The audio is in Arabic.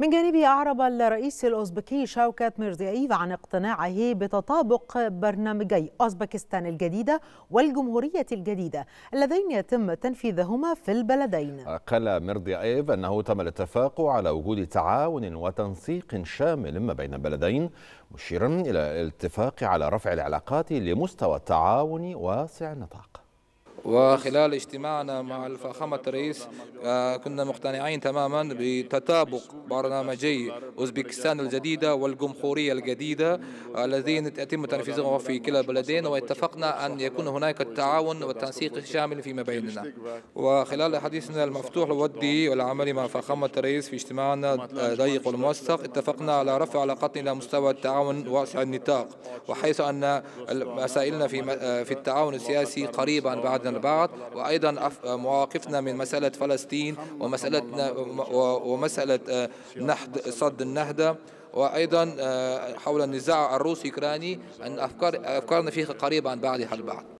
من جانبه أعرب الرئيس الأوزبكي شوكت ميرزيايف عن اقتناعه بتطابق برنامجي أوزبكستان الجديدة والجمهورية الجديدة اللذين يتم تنفيذهما في البلدين قال ميرزيايف أنه تم الاتفاق على وجود تعاون وتنسيق شامل ما بين البلدين مشيرا إلى الاتفاق على رفع العلاقات لمستوى التعاون واسع النطاق وخلال اجتماعنا مع الفخامة الرئيس آه، كنا مقتنعين تماما بتطابق برنامجي أوزبكستان الجديدة والجمهورية الجديدة آه، الذين يتم تنفيذهم في كلا البلدين واتفقنا أن يكون هناك التعاون والتنسيق الشامل فيما بيننا وخلال حديثنا المفتوح الودي والعمل مع فخامة الرئيس في اجتماعنا آه، ضيق الموثق اتفقنا على رفع علاقتنا إلى مستوى التعاون واسع النطاق وحيث أن مسائلنا في آه، في التعاون السياسي قريبا بعدنا البعض وأيضا آه، مواقفنا من مسألة فلسطين ومسألة ومسألة آه، نهض صد النهده وأيضا حول النزاع الروسي الأوكراني أن أفكار أفكارنا فيه قريبا بعدها البعض